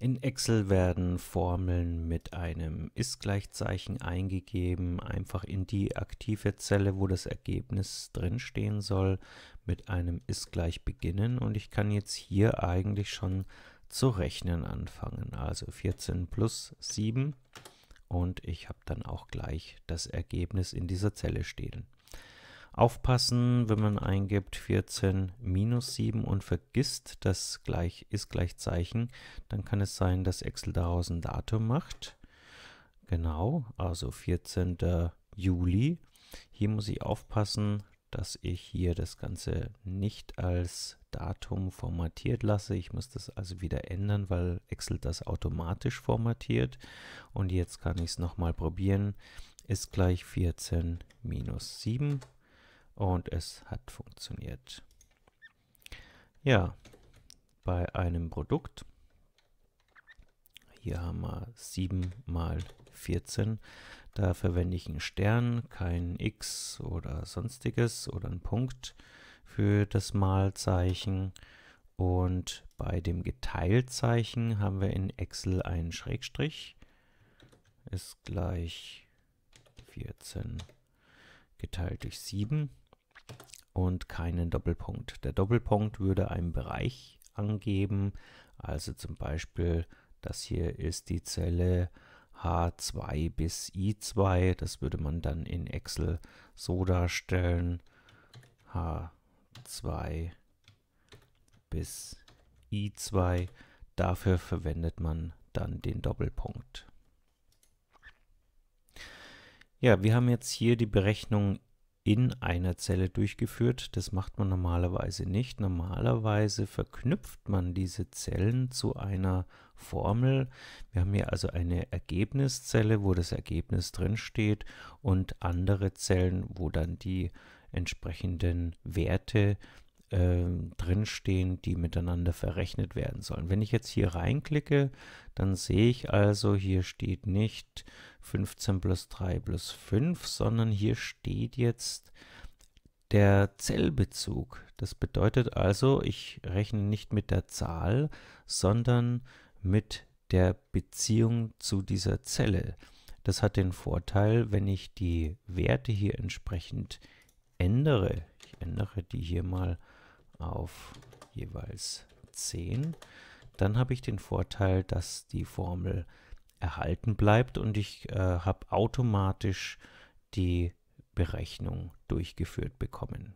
In Excel werden Formeln mit einem Ist-Gleichzeichen eingegeben, einfach in die aktive Zelle, wo das Ergebnis drinstehen soll, mit einem Ist-Gleich beginnen und ich kann jetzt hier eigentlich schon zu rechnen anfangen. Also 14 plus 7 und ich habe dann auch gleich das Ergebnis in dieser Zelle stehen. Aufpassen, wenn man eingibt 14 minus 7 und vergisst das gleich ist gleich Zeichen, dann kann es sein, dass Excel daraus ein Datum macht. Genau, also 14. Juli. Hier muss ich aufpassen, dass ich hier das Ganze nicht als Datum formatiert lasse. Ich muss das also wieder ändern, weil Excel das automatisch formatiert. Und jetzt kann ich es nochmal probieren. Ist gleich 14 minus 7. Und es hat funktioniert. Ja, bei einem Produkt, hier haben wir 7 mal 14, da verwende ich einen Stern, kein X oder sonstiges oder einen Punkt für das Malzeichen. Und bei dem Geteiltzeichen haben wir in Excel einen Schrägstrich, ist gleich 14 geteilt durch 7 und keinen Doppelpunkt. Der Doppelpunkt würde einen Bereich angeben, also zum Beispiel das hier ist die Zelle H2 bis I2, das würde man dann in Excel so darstellen, H2 bis I2, dafür verwendet man dann den Doppelpunkt. Ja, wir haben jetzt hier die Berechnung in einer Zelle durchgeführt. Das macht man normalerweise nicht. Normalerweise verknüpft man diese Zellen zu einer Formel. Wir haben hier also eine Ergebniszelle, wo das Ergebnis drinsteht und andere Zellen, wo dann die entsprechenden Werte ähm, drinstehen, die miteinander verrechnet werden sollen. Wenn ich jetzt hier reinklicke, dann sehe ich also, hier steht nicht 15 plus 3 plus 5, sondern hier steht jetzt der Zellbezug. Das bedeutet also, ich rechne nicht mit der Zahl, sondern mit der Beziehung zu dieser Zelle. Das hat den Vorteil, wenn ich die Werte hier entsprechend ändere, ändere die hier mal auf jeweils 10, dann habe ich den Vorteil, dass die Formel erhalten bleibt und ich äh, habe automatisch die Berechnung durchgeführt bekommen.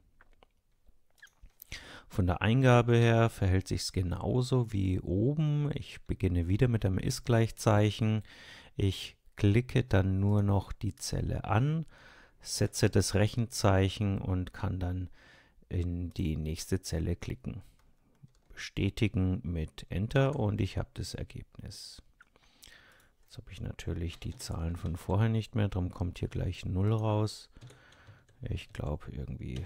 Von der Eingabe her verhält sich es genauso wie oben. Ich beginne wieder mit einem Ist-Gleichzeichen. Ich klicke dann nur noch die Zelle an, setze das Rechenzeichen und kann dann in die nächste Zelle klicken. Bestätigen mit Enter und ich habe das Ergebnis. Jetzt habe ich natürlich die Zahlen von vorher nicht mehr, darum kommt hier gleich 0 raus. Ich glaube irgendwie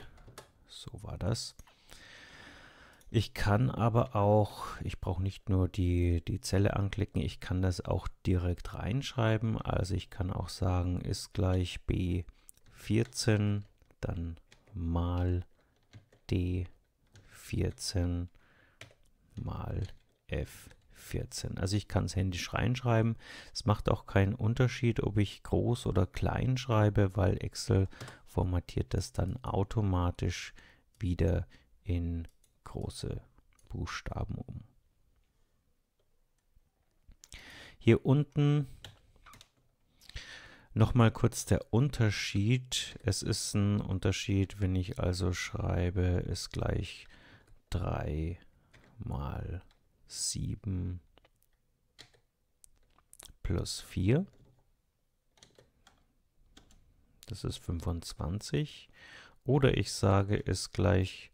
so war das. Ich kann aber auch, ich brauche nicht nur die, die Zelle anklicken, ich kann das auch direkt reinschreiben. Also ich kann auch sagen, ist gleich B14, dann mal D14 mal F14. Also ich kann es händisch reinschreiben. Es macht auch keinen Unterschied, ob ich groß oder klein schreibe, weil Excel formatiert das dann automatisch wieder in große Buchstaben um. Hier unten Nochmal kurz der Unterschied. Es ist ein Unterschied, wenn ich also schreibe, ist gleich 3 mal 7 plus 4. Das ist 25. Oder ich sage, ist gleich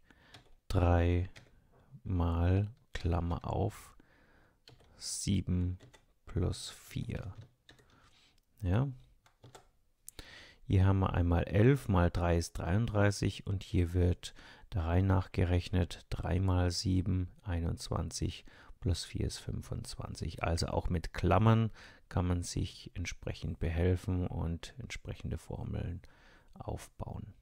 3 mal, Klammer auf, 7 plus 4. Ja, hier haben wir einmal 11 mal 3 ist 33 und hier wird der Reihe nach gerechnet 3 mal 7, 21 plus 4 ist 25. Also auch mit Klammern kann man sich entsprechend behelfen und entsprechende Formeln aufbauen.